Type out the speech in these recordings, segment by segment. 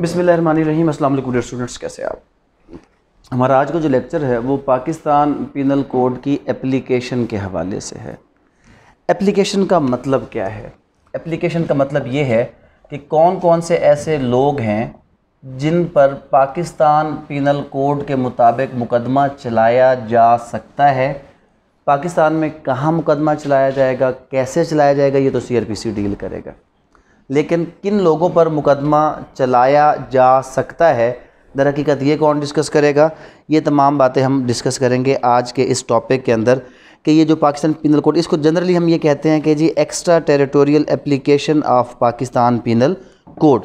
बिसमीम असल स्टूडेंट्स कैसे आप हमारा आज का जो लेक्चर है वो पाकिस्तान पिनल कोड की एप्लीकेशन के हवाले से है एप्लीकेशन का मतलब क्या है एप्लीकेशन का मतलब ये है कि कौन कौन से ऐसे लोग हैं जिन पर पाकिस्तान पिनल कोड के मुताबिक मुकदमा चलाया जा सकता है पाकिस्तान में कहाँ मुकदमा चलाया जाएगा कैसे चलाया जाएगा ये तो सी डील करेगा लेकिन किन लोगों पर मुकदमा चलाया जा सकता है दर हकीकत ये कौन डिस्कस करेगा ये तमाम बातें हम डिस्कस करेंगे आज के इस टॉपिक के अंदर कि ये जो पाकिस्तान पिनल कोड इसको जनरली हम ये कहते हैं कि जी extra territorial application of Pakistan penal code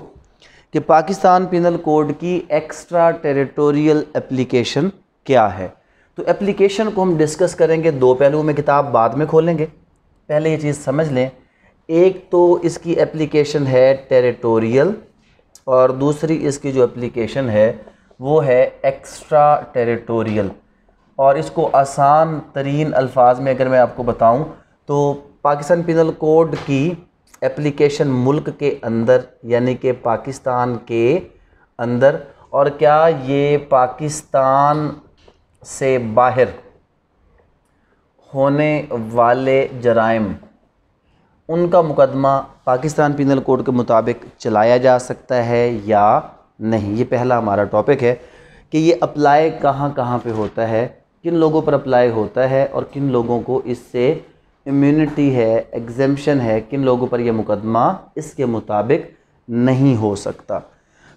कि पाकिस्तान पिनल कोड की एक्स्ट्रा टेरिटोरियल एप्लीकेशन क्या है तो एप्लीकेशन को हम डिस्कस करेंगे दो पहलुओं में किताब बाद में खोलेंगे पहले ये चीज़ समझ लें एक तो इसकी एप्लीकेशन है टेरिटोरियल और दूसरी इसकी जो एप्लीकेशन है वो है एक्स्ट्रा टेरिटोरियल और इसको आसान तरीन अल्फाज में अगर मैं आपको बताऊं तो पाकिस्तान पिनल कोड की एप्लीकेशन मुल्क के अंदर यानी कि पाकिस्तान के अंदर और क्या ये पाकिस्तान से बाहर होने वाले जराइम उनका मुकदमा पाकिस्तान पिनल कोड के मुताबिक चलाया जा सकता है या नहीं ये पहला हमारा टॉपिक है कि ये अप्लाई कहाँ कहाँ पे होता है किन लोगों पर अप्लाई होता है और किन लोगों को इससे इम्यूनिटी है एग्जेम्पन है किन लोगों पर यह मुकदमा इसके मुताबिक नहीं हो सकता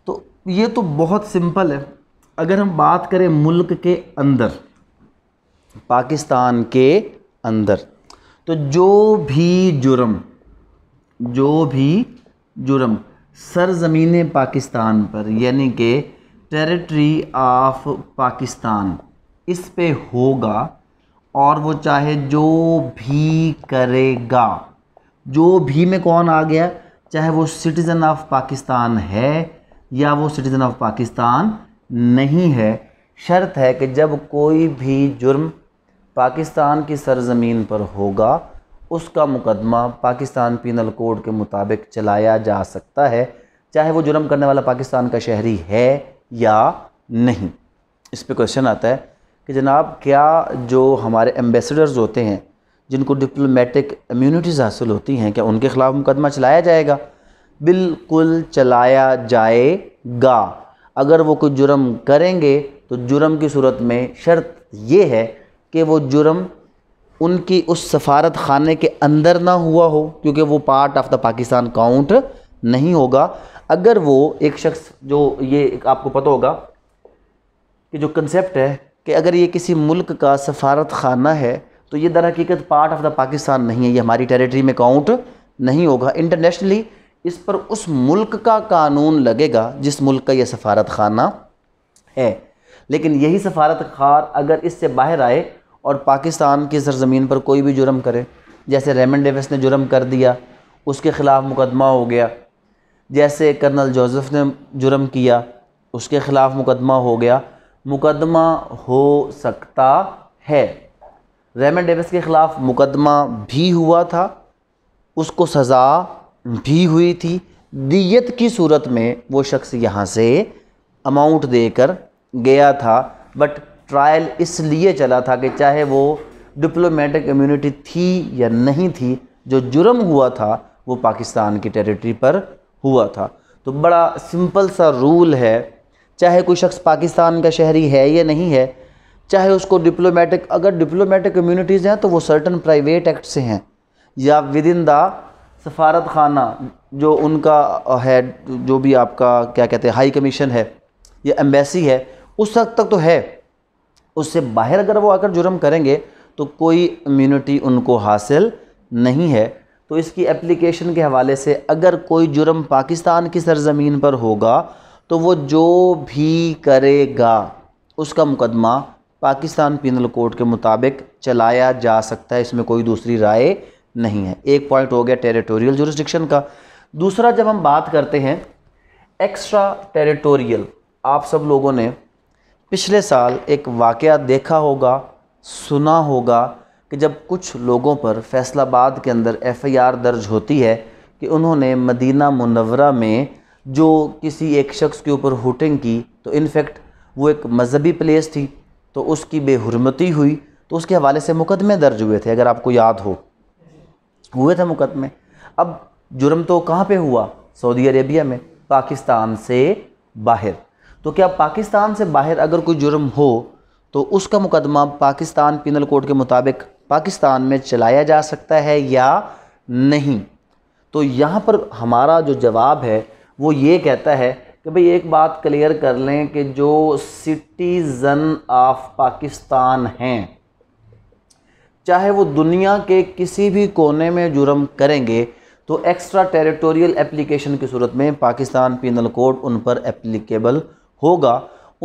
तो ये तो बहुत सिंपल है अगर हम बात करें मुल्क के अंदर पाकिस्तान के अंदर तो जो भी जुर्म जो भी जुर्म सरजमीन पाकिस्तान पर यानी कि टेरिटरी ऑफ पाकिस्तान इस पे होगा और वो चाहे जो भी करेगा जो भी में कौन आ गया चाहे वो सिटीज़न ऑफ पाकिस्तान है या वो सिटीज़न ऑफ पाकिस्तान नहीं है शर्त है कि जब कोई भी जुर्म पाकिस्तान की सरजमीन पर होगा उसका मुकदमा पाकिस्तान पिनल कोड के मुताबिक चलाया जा सकता है चाहे वो जुर्म करने वाला पाकिस्तान का शहरी है या नहीं इस पर क्वेश्चन आता है कि जनाब क्या जो हमारे एम्बेसडर्स होते हैं जिनको डिप्लोमेटिक इम्यूनिटीज़ हासिल होती हैं क्या उनके ख़िलाफ़ मुकदमा चलाया जाएगा बिल्कुल चलाया जाएगा अगर वो कोई जुर्म करेंगे तो जुर्म की सूरत में शर्त ये है कि वो जुर्म उनकी उस सफारत खाने के अंदर ना हुआ हो क्योंकि वो part of the Pakistan count नहीं होगा अगर वो एक शख्स जो ये आपको पता होगा कि जो कंसेप्ट है कि अगर ये किसी मुल्क का सफारत खाना है तो ये दर हकीकत पार्ट ऑफ द पाकिस्तान नहीं है ये हमारी टेरिटरी में काउंट नहीं होगा इंटरनेशनली इस पर उस मुल्क का कानून लगेगा जिस मुल्क का ये सफारत खाना है लेकिन यही सफारत खार अगर इससे बाहर आए और पाकिस्तान की सरज़मीन पर कोई भी जुर्म करे जैसे रेमन डेविस ने जुर्म कर दिया उसके ख़िलाफ़ मुकदमा हो गया जैसे कर्नल जोसेफ ने जुर्म किया उसके ख़िलाफ़ मुकदमा हो गया मुकदमा हो सकता है रेमन डेविस के ख़िलाफ़ मुकदमा भी हुआ था उसको सज़ा भी हुई थी दियत की सूरत में वो शख्स यहाँ से अमाउंट देकर गया था बट ट्रायल इसलिए चला था कि चाहे वो डिप्लोमेटिक इम्यूनिटी थी या नहीं थी जो जुर्म हुआ था वो पाकिस्तान की टेरिटरी पर हुआ था तो बड़ा सिंपल सा रूल है चाहे कोई शख्स पाकिस्तान का शहरी है या नहीं है चाहे उसको डिप्लोमेटिक अगर डिप्लोमेटिक कम्यूनिटीज हैं तो वो सर्टन प्राइवेट एक्ट से हैं या विद इन द सफारत खाना जो उनका है जो भी आपका क्या कहते हैं हाई कमीशन है या एम्बेसी है उस हद तक तो है उससे बाहर अगर वो आकर जुर्म करेंगे तो कोई इम्यूनिटी उनको हासिल नहीं है तो इसकी एप्लीकेशन के हवाले से अगर कोई जुर्म पाकिस्तान की सरजमीन पर होगा तो वो जो भी करेगा उसका मुकदमा पाकिस्तान पिनल कोड के मुताबिक चलाया जा सकता है इसमें कोई दूसरी राय नहीं है एक पॉइंट हो गया टेरिटोरियल जुरिस्डिक्शन का दूसरा जब हम बात करते हैं एक्स्ट्रा टेरिटोरियल आप सब लोगों ने पिछले साल एक वाक़ देखा होगा सुना होगा कि जब कुछ लोगों पर फैसलाबाद के अंदर एफ़आईआर दर्ज होती है कि उन्होंने मदीना मुनवरा में जो किसी एक शख्स के ऊपर होटिंग की तो इनफेक्ट वो एक मजहबी प्लेस थी तो उसकी बेहरमती हुई तो उसके हवाले से मुकदमे दर्ज हुए थे अगर आपको याद हो हुए थे मुकदमे अब जुर्म तो कहाँ पे हुआ सऊदी अरेबिया में पाकिस्तान से बाहर तो क्या पाकिस्तान से बाहर अगर कोई जुर्म हो तो उसका मुकदमा पाकिस्तान पिनल कोड के मुताबिक पाकिस्तान में चलाया जा सकता है या नहीं तो यहाँ पर हमारा जो जवाब है वो ये कहता है कि भाई एक बात क्लियर कर लें कि जो सिटीज़न ऑफ पाकिस्तान हैं चाहे वो दुनिया के किसी भी कोने में जुर्म करेंगे तो एक्स्ट्रा टेरिटोरियल एप्लीकेशन की सूरत में पाकिस्तान पिनल कोड उन पर एप्लीकेबल होगा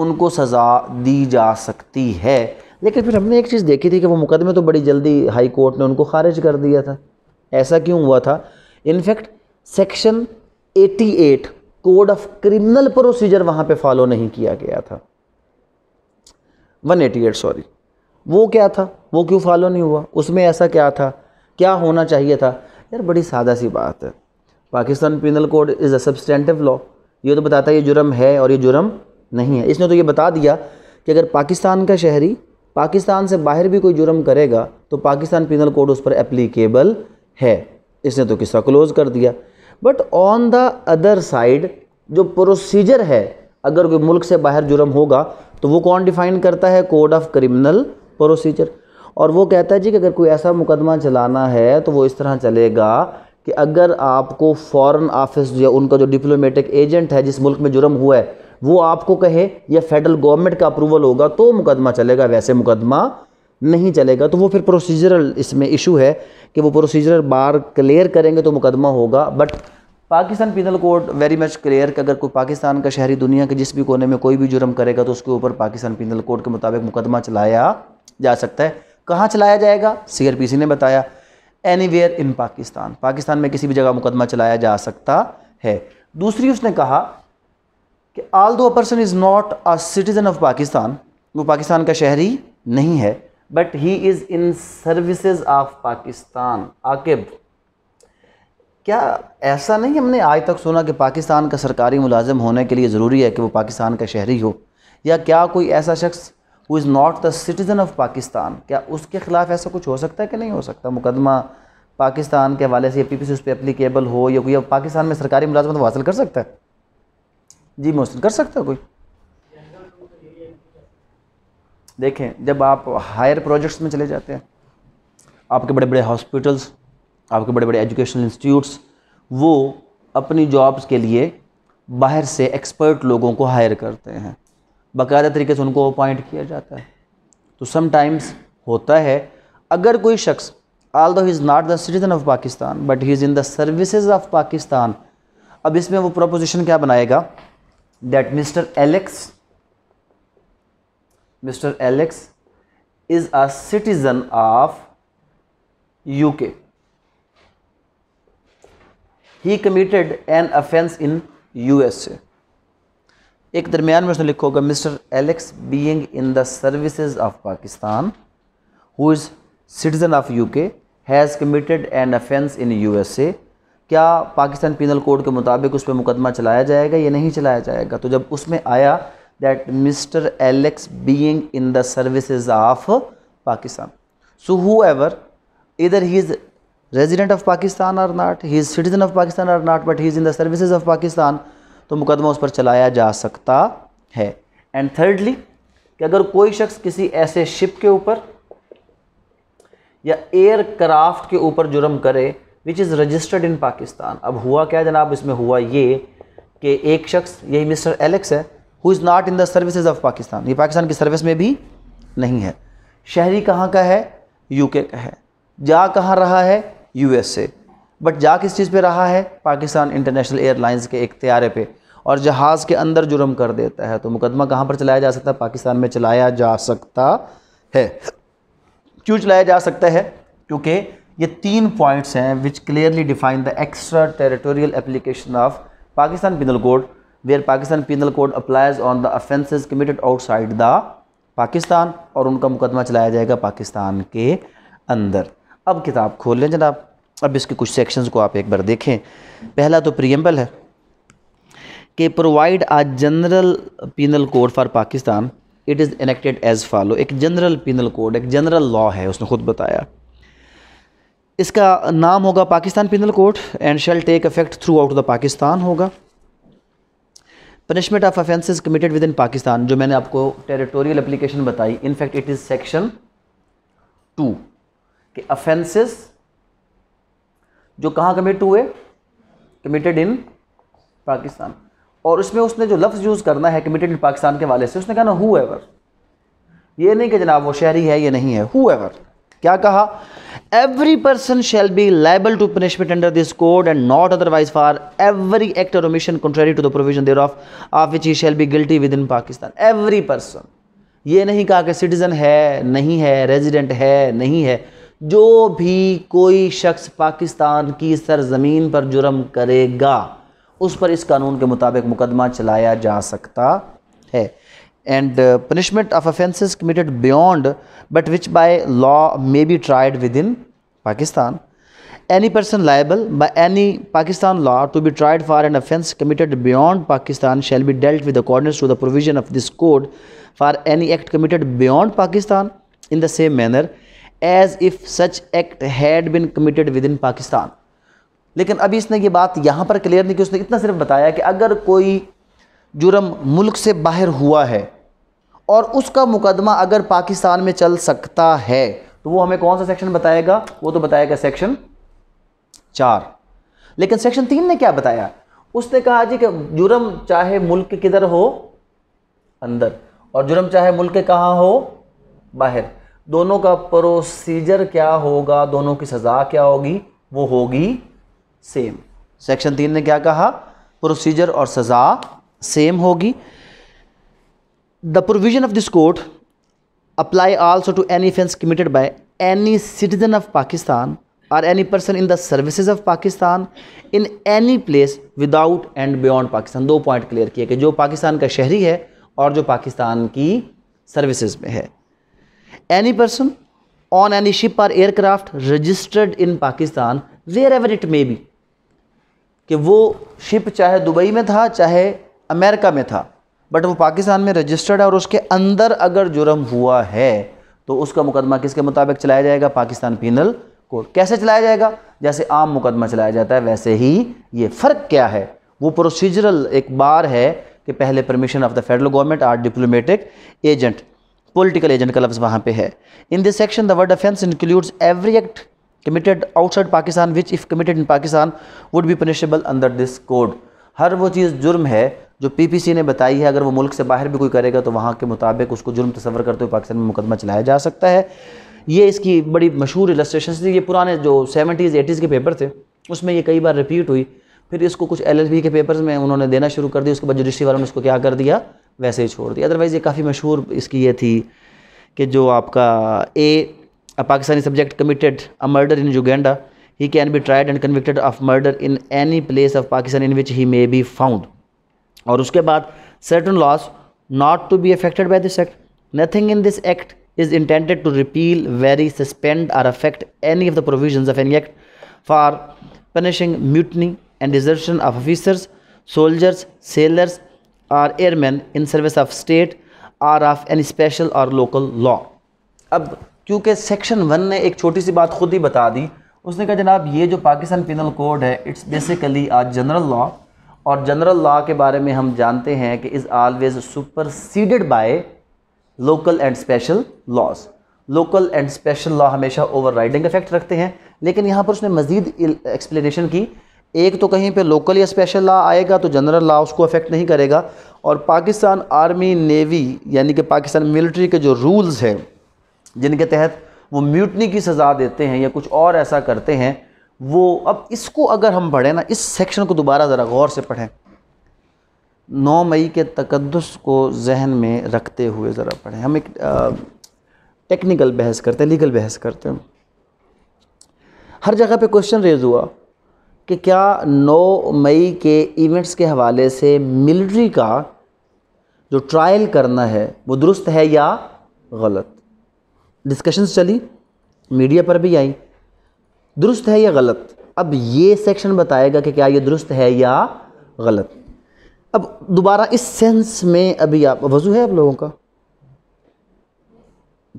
उनको सज़ा दी जा सकती है लेकिन फिर हमने एक चीज़ देखी थी कि वो मुकदमे तो बड़ी जल्दी हाई कोर्ट ने उनको खारिज कर दिया था ऐसा क्यों हुआ था in fact section 88 code of criminal procedure वहाँ पे फॉलो नहीं किया गया था 188 सॉरी वो क्या था वो क्यों फॉलो नहीं हुआ उसमें ऐसा क्या था क्या होना चाहिए था यार बड़ी सादा सी बात है Pakistan penal code is a substantive law ये तो बताता है ये जुर्म है और ये जुर्म नहीं है इसने तो ये बता दिया कि अगर पाकिस्तान का शहरी पाकिस्तान से बाहर भी कोई जुर्म करेगा तो पाकिस्तान पिनल कोड उस पर एप्लीकेबल है इसने तो किस्सा क्लोज़ कर दिया but on the other side जो प्रोसीजर है अगर कोई मुल्क से बाहर जुर्म होगा तो वो कौन डिफ़ाइन करता है कोड ऑफ क्रिमिनल प्रोसीजर और वो कहता है जी कि अगर कोई ऐसा मुकदमा चलाना है तो वो इस तरह चलेगा कि अगर आपको फॉरेन ऑफिस या उनका जो डिप्लोमेटिक एजेंट है जिस मुल्क में जुर्म हुआ है वो आपको कहे या फेडरल गवर्नमेंट का अप्रूवल होगा तो मुकदमा चलेगा वैसे मुकदमा नहीं चलेगा तो वो फिर प्रोसीजरल इसमें इशू है कि वो प्रोसीजरल बार क्लियर करेंगे तो मुकदमा होगा but Pakistan penal code very much clear कि अगर कोई पाकिस्तान का शहरी दुनिया के जिस भी कोने में कोई भी जुर्म करेगा तो उसके ऊपर पाकिस्तान पिनल कोड के मुताबिक मुकदमा चलाया जा सकता है कहाँ चलाया जाएगा सी ने बताया anywhere in Pakistan Pakistan में किसी भी जगह मुकदमा चलाया जा सकता है दूसरी उसने कहा कि although person is not a citizen of Pakistan वो पाकिस्तान का शहरी नहीं है but he is in service of Pakistan Aqib क्या ऐसा नहीं हमने आज तक सुना कि पाकिस्तान का सरकारी मुलाजिम होने के लिए ज़रूरी है कि वो पाकिस्तान का शहरी हो या क्या कोई ऐसा शख्स who is not the citizen of Pakistan क्या उसके ख़िलाफ़ ऐसा कुछ हो सकता है कि नहीं हो सकता मुकदमा पाकिस्तान के हवाले से पी पी सी उस पर अप्लीकेबल हो या कोई पाकिस्तान में सरकारी मुलाजमत तो हासिल कर सकता है जी मोहसिन कर सकता कोई देखें जब आप हायर प्रोजेक्ट्स में चले जाते हैं आपके बड़े बड़े हॉस्पिटल्स आपके बड़े बड़े एजुकेशनल इंस्टीट्यूट्स वो अपनी जॉब्स के लिए बाहर से एक्सपर्ट लोगों को हायर करते हैं बाकायदा तरीके से उनको अपॉइंट किया जाता है तो समटाइम्स होता है अगर कोई शख्स although he is not the citizen of Pakistan but he is in the services of Pakistan अब इसमें वो प्रोपोजिशन क्या बनाएगा that Mr. Alex Mr. Alex is a citizen of UK. He committed an offense in USA. एक दरमियान में उसने लिखा होगा mister Alex being in the services of Pakistan who is citizen of UK has committed an offence in USA क्या Pakistan penal code के मुताबिक उस पर मुकदमा चलाया जाएगा या नहीं चलाया जाएगा तो जब उसमें आया that mister Alex being in the services of Pakistan so whoever either he is resident of Pakistan or not he is citizen of Pakistan or not but he is in the services of Pakistan तो मुकदमा उस पर चलाया जा सकता है and thirdly कि अगर कोई शख्स किसी ऐसे शिप के ऊपर या एयरक्राफ्ट के ऊपर जुर्म करे which is registered in Pakistan अब हुआ क्या जनाब इसमें हुआ ये कि एक शख्स यही मिस्टर एलेक्स है who is not in the service of Pakistan ये पाकिस्तान की सर्विस में भी नहीं है शहरी कहाँ का है यूके का है जा कहाँ रहा है यूएसए बट जा किस चीज़ पे रहा है पाकिस्तान इंटरनेशनल एयरलाइंस के इख्तियारे पे और जहाज़ के अंदर जुर्म कर देता है तो मुकदमा कहाँ पर चलाया जा सकता है पाकिस्तान में चलाया जा सकता है क्यों चलाया जा सकता है क्योंकि ये तीन पॉइंट्स हैं which clearly define the extra territorial application of Pakistan penal code where Pakistan penal code applies on the offences committed outside the Pakistan और उनका मुकदमा चलाया जाएगा पाकिस्तान के अंदर अब किताब खोल लें जनाब अब इसके कुछ सेक्शंस को आप एक बार देखें पहला तो प्रियम्बल है कि provide a general penal code for Pakistan it is enacted as follow एक जनरल पिनल कोड एक जनरल लॉ है उसने खुद बताया इसका नाम होगा Pakistan penal code and shall take effect throughout the Pakistan होगा punishment of offence committed within Pakistan जो मैंने आपको टेरिटोरियल एप्लीकेशन बताई in fact it is section two कि अफेंसिस जो कहाँ कमिट हुए कमिटेड इन पाकिस्तान और उसमें उसने जो लफ्ज़ यूज़ करना है कमिटेड इन पाकिस्तान के वाले से उसने कहा ना हु एवर ये नहीं कि जनाब वो शहरी है ये नहीं है हु एवर क्या कहा every person shall be liable to punishment under this code and not otherwise for every act और omission contrary to the provision thereof of which he shall be guilty within Pakistan every person ये नहीं कहा कि citizen है नहीं है resident है नहीं है जो भी कोई शख्स पाकिस्तान की सरजमीन पर जुर्म करेगा उस पर इस कानून के मुताबिक मुकदमा चलाया जा सकता है and uh, punishment of offences committed beyond but which by law may be tried within Pakistan. Any person liable by any Pakistan law to be tried for an offence committed beyond Pakistan shall be dealt with according to the provision of this code for any act committed beyond Pakistan in the same manner as if such act had been committed within Pakistan. lekin abhi isne ye baat yahan par clear nahi ki usne itna sirf bataya ki agar koi jurm mulk se bahar hua hai और उसका मुकदमा अगर पाकिस्तान में चल सकता है तो वो हमें कौन सा सेक्शन बताएगा वो तो बताएगा सेक्शन चार लेकिन सेक्शन तीन ने क्या बताया उसने कहा जी कि जुर्म चाहे मुल्क किधर हो अंदर और जुर्म चाहे मुल्क के कहाँ हो बाहर दोनों का प्रोसीजर क्या होगा दोनों की सज़ा क्या होगी वो होगी सेम सेक्शन तीन ने क्या कहा प्रोसीजर और सज़ा सेम होगी the provision of this code apply also to any offense committed by any citizen of pakistan or any person in the services of pakistan in any place without and beyond pakistan दो point clear किए कि जो पाकिस्तान का शहरी है और जो पाकिस्तान की सर्विसेज में है any person on any ship और aircraft registered in Pakistan wherever it may be कि वो शिप चाहे दुबई में था चाहे अमेरिका में था बट वो पाकिस्तान में रजिस्टर्ड है और उसके अंदर अगर जुर्म हुआ है तो उसका मुकदमा किसके मुताबिक चलाया जाएगा पाकिस्तान पीनल कोड कैसे चलाया जाएगा जैसे आम मुकदमा चलाया जाता है वैसे ही ये फ़र्क क्या है वो प्रोसीजरल एक बार है कि पहले permission of the federal government or diplomatic agent political agent का लफ्ज़ वहाँ पे है in this section the word offence includes every act committed outside Pakistan which if committed in Pakistan would be punishable under this code हर वो चीज़ जुर्म है जो पीपीसी ने बताई है अगर वो मुल्क से बाहर भी कोई करेगा तो वहाँ के मुताबिक उसको जुर्म तस्वर करते हुए पाकिस्तान में मुकदमा चलाया जा सकता है ये इसकी बड़ी मशहूर इलस्ट्रेशन थी ये पुराने जो सेवेंटीज़ एटीज़ के पेपर थे उसमें ये कई बार रिपीट हुई फिर इसको कुछ एल के पेपर्स में उन्होंने देना शुरू कर दिया उसके बाद जुडिशी वालों ने उसको क्या कर दिया वैसे ही छोड़ दिया अदरवाइज़ ये काफ़ी मशहूर इसकी ये थी कि जो आपका a Pakistani subject committed a murder in Uganda he can be tried and convicted of murder in any place of Pakistan in which he may be found और उसके बाद certain laws not to be affected by this act nothing in this act is intended to repeal vary suspend or affect any of the provision of any act for punishing mutiny and desertion of officers soldiers sellers or airmen in service of state or of any special और local law अब क्योंकि section one ने एक छोटी सी बात खुद ही बता दी उसने कहा जनाब ये जो पाकिस्तान पिनल कोड है it's basically a general law और जनरल लॉ के बारे में हम जानते हैं कि is always superseded by local and special laws local and special law हमेशा ओवर राइडिंग इफेक्ट रखते हैं लेकिन यहाँ पर उसने मज़ीद एक्सप्लेनेशन की एक तो कहीं पे लोकल या स्पेशल लॉ आएगा तो जनरल लॉ उसको अफेक्ट नहीं करेगा और पाकिस्तान आर्मी नेवी यानी कि पाकिस्तान मिलिट्री के जो रूल्स हैं जिनके तहत वो म्यूटनी की सज़ा देते हैं या कुछ और ऐसा करते हैं वो अब इसको अगर हम पढ़ें ना इस सेक्शन को दोबारा ज़रा गौर से पढ़ें नौ मई के तकदस को जहन में रखते हुए ज़रा पढ़ें हम एक टेक्निकल बहस करते हैं लीगल बहस करते हैं हर जगह पे क्वेश्चन रेज हुआ कि क्या नौ मई के इवेंट्स के हवाले से मिलिट्री का जो ट्रायल करना है वो दुरुस्त है या गलत डिस्कशंस चली मीडिया पर भी आई दुरुस्त है या गलत अब ये सेक्शन बताएगा कि क्या ये दुरुस्त है या गलत अब दोबारा इस सेंस में अभी आप वजू है आप लोगों का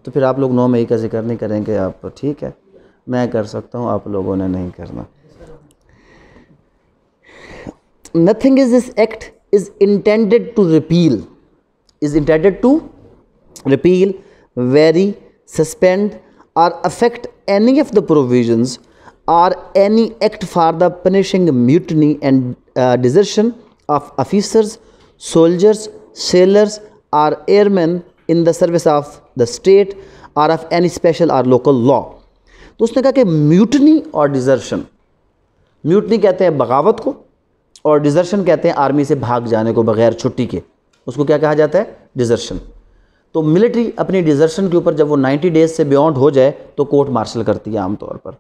तो फिर आप लोग नौ मई का जिक्र नहीं करेंगे आप ठीक है मैं कर सकता हूँ आप लोगों ने नहीं करना nothing is this act is intended to repeal is intended to repeal vary suspend or affect any of the provisions or any act for the punishing mutiny and uh, desertion of officers soldiers sailors or airmen in the service of the state or of any special or local law तो उसने कहा कि mutiny और desertion mutiny कहते हैं बगावत को और डिजर्शन कहते हैं आर्मी से भाग जाने को बगैर छुट्टी के उसको क्या कहा जाता है डिजर्शन तो मिलिट्री अपनी डिजर्शन के ऊपर जब वो 90 डेज से बियॉन्ड हो जाए तो कोर्ट मार्शल करती है आमतौर पर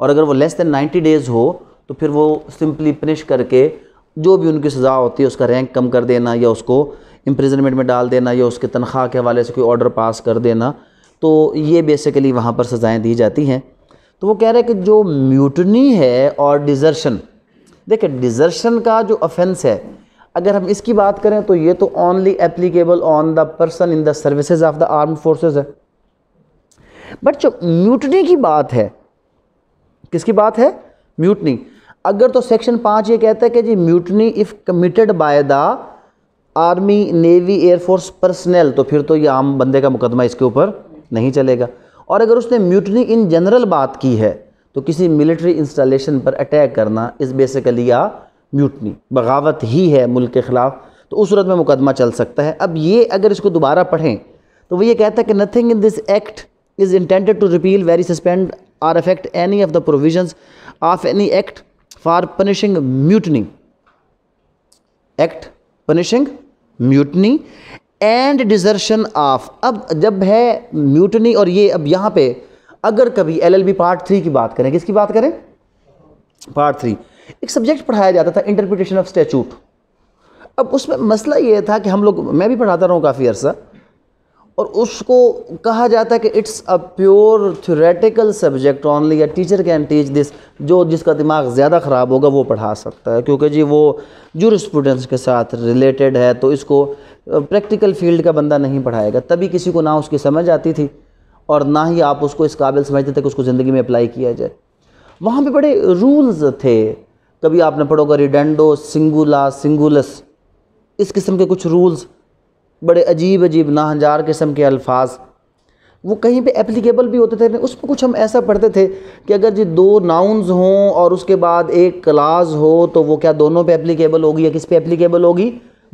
और अगर वो लेस देन 90 डेज हो तो फिर वो सिंपली पनिश करके जो भी उनकी सज़ा होती है उसका रैंक कम कर देना या उसको इम्प्रिजनमेंट में डाल देना या उसके तनख्वाह के हवाले से कोई ऑर्डर पास कर देना तो ये बेसिकली वहाँ पर सज़ाएँ दी जाती हैं तो वो कह रहे हैं कि जो म्यूटनी है और डिज़र्शन देखिए डिज़र्शन का जो ऑफेंस है अगर हम इसकी बात करें तो ये तो only applicable on the person in the services of the arm forces है बट जो म्यूटनी की बात है किसकी बात है म्यूटनी अगर तो सेक्शन पाँच ये कहता है कि जी mutiny if committed by the army navy air force personnel तो फिर तो ये आम बंदे का मुकदमा इसके ऊपर नहीं चलेगा और अगर उसने म्यूटनी इन जनरल बात की है तो किसी मिलिट्री इंस्टॉलेशन पर अटैक करना इस बेसिकली या म्यूटनी बगावत ही है मुल्क के ख़िलाफ़ तो उस सूरत में मुकदमा चल सकता है अब ये अगर इसको दोबारा पढ़ें तो वो ये कहता है कि nothing in this act is intended to repeal vary suspend or affect any of the provision of any act for punishing mutiny act punishing mutiny and desertion of अब जब है म्यूटनी और ये अब यहाँ पे अगर कभी एलएलबी पार्ट थ्री की बात करें किसकी बात करें पार्ट थ्री एक सब्जेक्ट पढ़ाया जाता था इंटरप्रिटेशन ऑफ स्टैचूट अब उसमें मसला ये था कि हम लोग मैं भी पढ़ाता रहा हूँ काफ़ी अर्सा और उसको कहा जाता है कि it's a pure theoretical subject only या टीचर कैन टीच दिस जो जिसका दिमाग ज़्यादा ख़राब होगा वो पढ़ा सकता है क्योंकि जी वो जूर स्टूडेंट्स के साथ रिलेटेड है तो इसको प्रैक्टिकल फील्ड का बंदा नहीं पढ़ाएगा तभी किसी को ना उसकी समझ आती थी और ना ही आप उसको इस काबिल समझते थे कि उसको ज़िंदगी में अप्लाई किया जाए वहाँ पे बड़े रूल्स थे कभी आपने पढ़ोगा रिडेंडो सिंगुला सिंगुलस इस किस्म के कुछ रूल्स बड़े अजीब अजीब नाहजार किस्म के अल्फाज वो कहीं पे एप्लीकेबल भी होते थे उस पर कुछ हम ऐसा पढ़ते थे कि अगर जी दो नाउन्स हों और उसके बाद एक क्लाज हो तो वो क्या दोनों पे एप्लीकेबल होगी या किस पे एप्लीकेबल होगी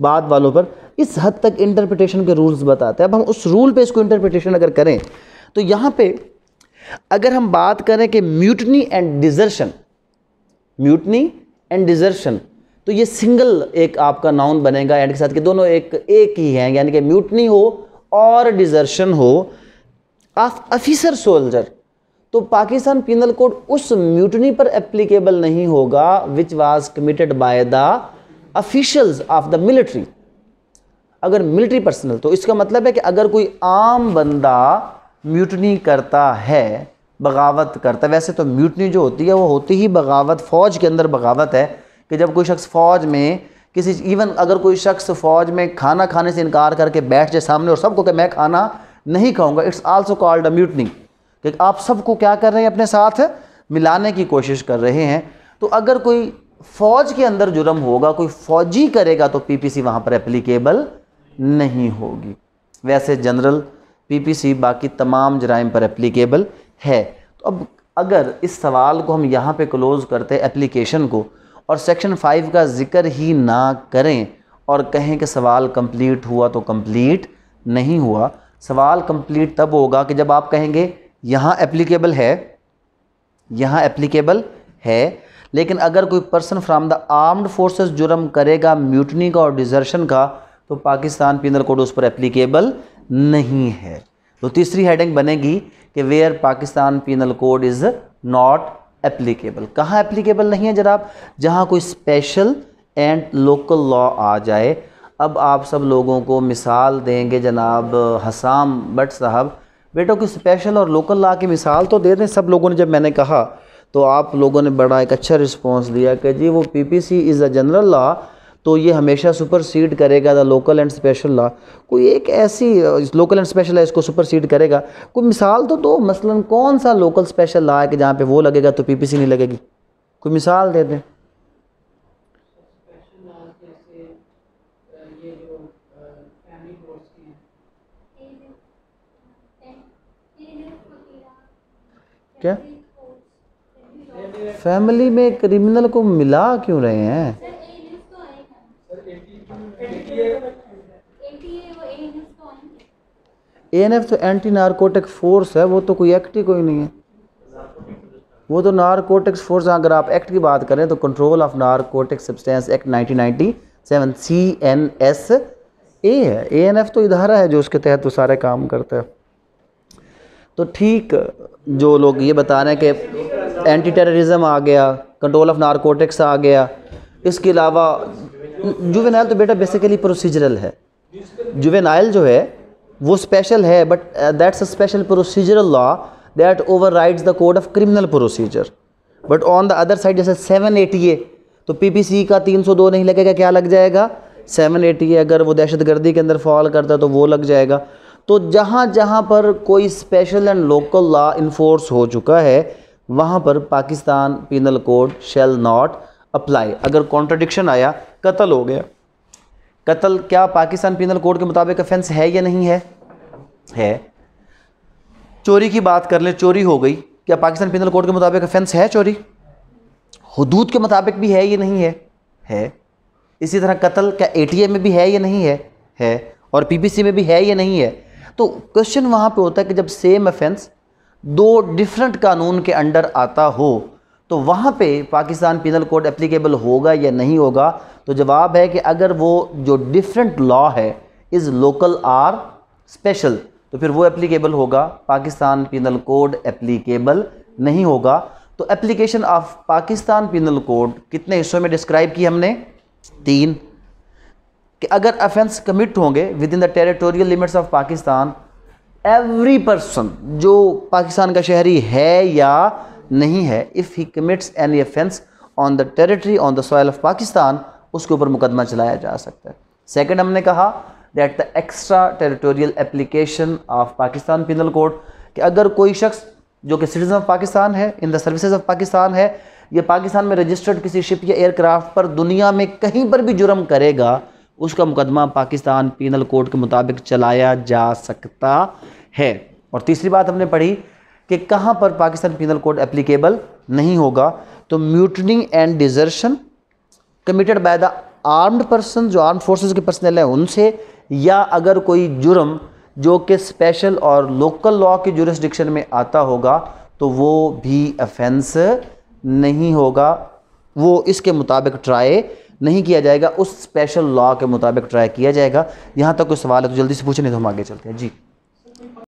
बाद वालों पर इस हद तक इंटरप्रिटेशन के रूल्स बताते हैं अब हम उस रूल पे इसको इंटरप्रिटेशन अगर करें तो यहाँ पे अगर हम बात करें कि mutiny and desertion mutiny and desertion तो ये सिंगल एक आपका नाउन बनेगा एंड के साथ के दोनों एक एक ही हैं यानी कि म्यूटनी हो और डिजर्शन हो ऑफ ऑफिसर सोल्जर तो पाकिस्तान पिनल कोड उस म्यूटनी पर एप्लीकेबल नहीं होगा which was committed by the officials of the military अगर मिलिट्री पर्सनल तो इसका मतलब है कि अगर कोई आम बंदा म्यूटनी करता है बगावत करता है वैसे तो म्यूटनी जो होती है वो होती ही बगावत फ़ौज के अंदर बगावत है कि जब कोई शख्स फ़ौज में किसी इवन अगर कोई शख्स फ़ौज में खाना खाने से इनकार करके बैठ जाए सामने और सबको कि मैं खाना नहीं खाऊंगा it's also called a mutiny कि आप सबको क्या कर रहे हैं अपने साथ मिलाने की कोशिश कर रहे हैं तो अगर कोई फ़ौज के अंदर जुर्म होगा कोई फ़ौजी करेगा तो सी वहाँ पर एप्लीकेबल नहीं होगी वैसे जनरल सी बाकी तमाम जराइम पर एप्लीकेबल है तो अब अगर इस सवाल को हम यहाँ पे क्लोज़ करते एप्लीकेशन को और सेक्शन फाइव का ज़िक्र ही ना करें और कहें कि सवाल कंप्लीट हुआ तो कंप्लीट नहीं हुआ सवाल कंप्लीट तब होगा कि जब आप कहेंगे यहाँ एप्लीकेबल है यहाँ एप्लीकेबल है लेकिन अगर कोई person from the armed forces जुर्म करेगा म्यूटनी का और डिजर्शन का तो पाकिस्तान पिनल कोड उस पर एप्लीकेबल नहीं है तो तीसरी हेडिंग बनेगी कि where Pakistan penal code is not applicable कहाँ एप्लीकेबल नहीं है जनाब जहाँ कोई स्पेशल एंड लोकल लॉ आ जाए अब आप सब लोगों को मिसाल देंगे जनाब हसाम भट साहब बेटों की स्पेशल और लोकल लॉ की मिसाल तो दे दें सब लोगों ने जब मैंने कहा तो आप लोगों ने बड़ा एक अच्छा रिस्पांस दिया कि जी वो PPC is a general law तो ये हमेशा सीड करेगा the local and special law कोई एक ऐसी लोकल एंड स्पेशल लॉ इसको सुपर सीड करेगा कोई मिसाल तो दो मसलन कौन सा लोकल स्पेशल लॉ है कि जहाँ पे वो लगेगा तो पीपीसी नहीं लगेगी कोई मिसाल दे दें क्या फैमिली में क्रिमिनल को मिला क्यों रहे हैं ए एन एफ तो एंटी नारकोटिक फोर्स है वो तो कोई एक्ट ही कोई नहीं है वो तो नारकोटिक्स फोर्स अगर आप एक्ट की बात करें तो control of narcotic substance act 1997 C N S A है ए एन एफ तो इधारा है जो उसके तहत वो सारे काम करता है तो ठीक जो लोग ये बता रहे हैं कि एंटी टेररिज्म आ गया कंट्रोल ऑफ नारकोटिक्स आ गया इसके अलावा जुवेनाइल तो बेटा बेसिकली प्रोसीजरल है जुवेनाइल जो है वो स्पेशल है but that's a special procedural law that over the code of criminal procedure but on the other side जैसे सेवन एटी ए तो सी का तीन सौ दो नहीं लगेगा क्या लग जाएगा सेवन एटी ए अगर वो दहशतगर्दी के अंदर फॉल करता है तो वो लग जाएगा तो जहाँ जहाँ पर कोई special and local law in force हो चुका है वहाँ पर Pakistan penal code shall not apply अगर कॉन्ट्रडिक्शन आया कत्ल हो गया कत्ल क्या पाकिस्तान पिनल कोड के मुताबिक अफेंस है या नहीं है है चोरी की बात कर ले चोरी हो गई क्या पाकिस्तान पिनल कोड के मुताबिक अफेंस है चोरी हदूद के मुताबिक भी है या नहीं है है इसी तरह कत्ल क्या ए में भी है या नहीं है है और पीपीसी में भी है या नहीं है तो क्वेश्चन वहाँ पे होता है कि जब सेम अफेंस दो डिफरेंट कानून के अंडर आता हो तो वहाँ पे पाकिस्तान पिनल कोड एप्लीकेबल होगा या नहीं होगा तो जवाब है कि अगर वो जो डिफरेंट लॉ है इज़ लोकल आर स्पेशल तो फिर वो एप्लीकेबल होगा पाकिस्तान पिनल कोड एप्लीकेबल नहीं होगा तो application of Pakistan penal code कितने हिस्सों में डिस्क्राइब की हमने तीन कि अगर अफेंस कमिट होंगे within the territorial limits of Pakistan every person जो पाकिस्तान का शहरी है या नहीं है if he commits any offence on the territory on the soil of Pakistan उसके ऊपर मुकदमा चलाया जा सकता है सेकेंड हमने कहा that the extra territorial application of Pakistan penal code कि अगर कोई शख्स जो कि सिटीज़न ऑफ पाकिस्तान है in the services of Pakistan है ये पाकिस्तान में रजिस्टर्ड किसी शिप या एयरक्राफ्ट पर दुनिया में कहीं पर भी जुर्म करेगा उसका मुकदमा पाकिस्तान पिनल कोड के मुताबिक चलाया जा सकता है और तीसरी बात हमने पढ़ी कि कहाँ पर पाकिस्तान पिनल कोड एप्लीकेबल नहीं होगा तो mutinying and desertion committed by the armed person जो आर्म्ड फोर्सेस के पर्सनल हैं उनसे या अगर कोई जुर्म जो कि स्पेशल और लोकल लॉ के जुरिस्डिक्शन में आता होगा तो वो भी अफेंस नहीं होगा वो इसके मुताबिक ट्राई नहीं किया जाएगा उस स्पेशल लॉ के मुताबिक ट्राई किया जाएगा यहाँ तक कोई सवाल है तो जल्दी से पूछे नहीं तो हम आगे चलते हैं जी